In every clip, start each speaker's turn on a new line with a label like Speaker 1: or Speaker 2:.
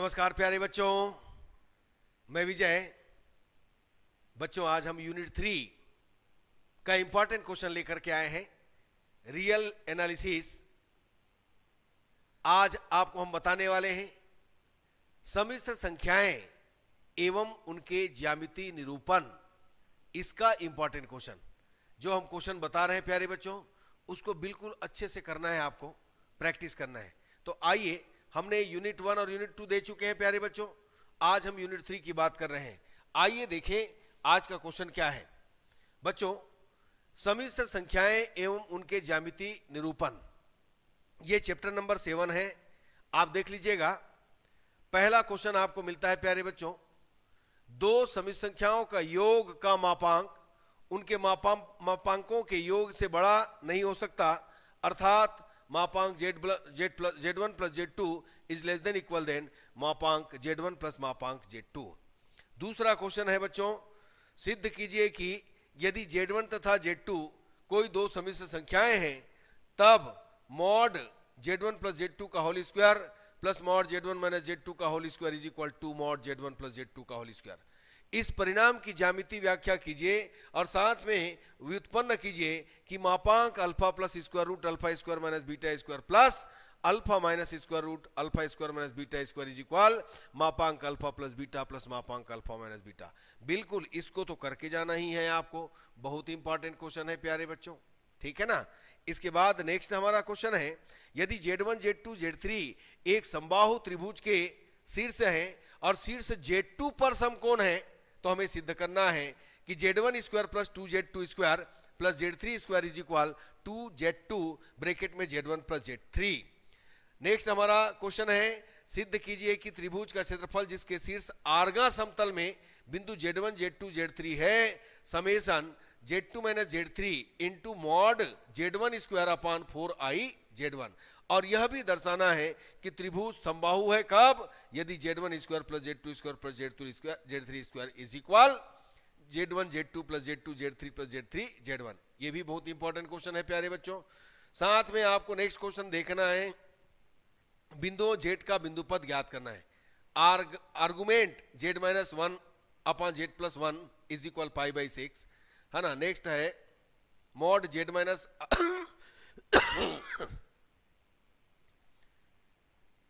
Speaker 1: नमस्कार प्यारे बच्चों मैं विजय बच्चों आज हम यूनिट थ्री का इंपॉर्टेंट क्वेश्चन लेकर के आए हैं रियल एनालिसिस आज आपको हम बताने वाले हैं समिश्र संख्याएं एवं उनके ज्यामिति निरूपण इसका इंपॉर्टेंट क्वेश्चन जो हम क्वेश्चन बता रहे हैं प्यारे बच्चों उसको बिल्कुल अच्छे से करना है आपको प्रैक्टिस करना है तो आइए हमने यूनिट वन और यूनिट टू दे चुके हैं प्यारे बच्चों आज हम यूनिट थ्री की बात कर रहे हैं आइए देखें आज का क्वेश्चन क्या है बच्चों समिश्र संख्याएं एवं उनके ज्यामिति निरूपण ये चैप्टर नंबर सेवन है आप देख लीजिएगा पहला क्वेश्चन आपको मिलता है प्यारे बच्चों दो समिश्र संख्याओं का योग का मापांक उनके मापांकों के योग से बड़ा नहीं हो सकता अर्थात Mapank Z Z plus, Z1 plus Z2 is less than equal than Mapank Z1 plus Mapank Z2. दूसरा क्वेश्चन है बच्चों सिद्ध कीजिए कि यदि Z1 तथा Z2 कोई दो समिश्र संख्याएं हैं तब मॉड Z1 प्लस Z2 का whole square plus mod Z1 minus Z2 का whole square is equal to mod Z1 plus Z2 का होल स्क्वायर इस परिणाम की जामिति व्याख्या कीजिए और साथ में व्युत्पन्न कीजिए कि मापांक alpha plus square root alpha square minus beta square plus alpha minus square root alpha square minus beta square is equal मापांक अल्फा प्लस बीटा प्लस मापांक अल्फा माइनस बीटा बिल्कुल इसको तो करके जाना ही है आपको बहुत इंपॉर्टेंट क्वेश्चन है प्यारे बच्चों ठीक है ना इसके बाद नेक्स्ट हमारा क्वेश्चन है यदि Z one Z two Z three एक संबाहु त्रिभुज के शीर्ष है और शीर्ष जेड टू पर समकोण है तो हमें सिद्ध करना है कि Z one square plus two Z two square plus Z three square is equal to Z two bracket में Z one plus Z three next हमारा क्वेश्चन है सिद्ध कीजिए कि त्रिभुज का क्षेत्रफल जिसके शीर्ष आर्गा समतल में बिंदु z one Z two Z three है समेसन z two minus z three into mod z one square upon four i z one और यह भी दर्शाना है कि त्रिभुज संबाहु है कब यदि Z one square plus z two square plus z two square z three square is equal z one Z two plus z two Z three plus Z three z one ये भी बहुत इंपॉर्टेंट क्वेश्चन है प्यारे बच्चों साथ में आपको next question देखना है बिंदुओं जेड का बिंदु पद ज्ञात करना है argument z minus one upon z plus one is equal pi by six है ना नेक्स्ट है mod z minus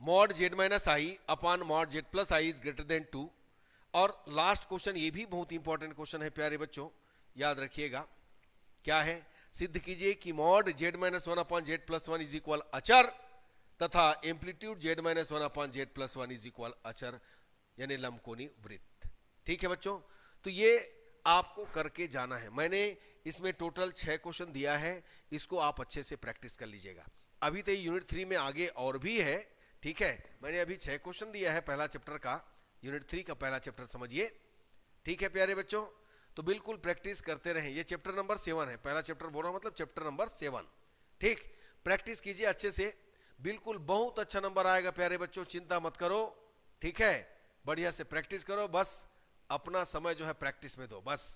Speaker 1: mod z minus i upon mod z plus i is greater than two और लास्ट क्वेश्चन ये भी बहुत important question है प्यारे बच्चों याद रखिएगा क्या है सिद्ध कीजिए कि mod z minus one upon z plus one is equal अचर तथा amplitude z minus one upon z plus one is equal अचर यानी लमकोनी वृत्त ठीक है बच्चों तो ये आपको करके जाना है मैंने इसमें टोटल छह क्वेश्चन दिया है इसको आप अच्छे से प्रैक्टिस कर लीजिएगा अभी तो यूनिट थ्री में आगे और भी है ठीक है मैंने अभी छह क्वेश्चन दिया है पहला चैप्टर का यूनिट थ्री का पहला चैप्टर समझिए ठीक है प्यारे बच्चों तो बिल्कुल प्रैक्टिस करते रहें ये चैप्टर नंबर सेवन है पहला चैप्टर बोल रहा हूँ मतलब चैप्टर नंबर सेवन ठीक प्रैक्टिस कीजिए अच्छे से बिल्कुल बहुत अच्छा नंबर आएगा प्यारे बच्चों चिंता मत करो ठीक है बढ़िया से प्रैक्टिस करो बस अपना समय जो है प्रैक्टिस में दो बस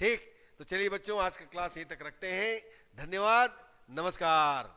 Speaker 1: ठीक तो चलिए बच्चों आज का क्लास यहीं तक रखते हैं धन्यवाद नमस्कार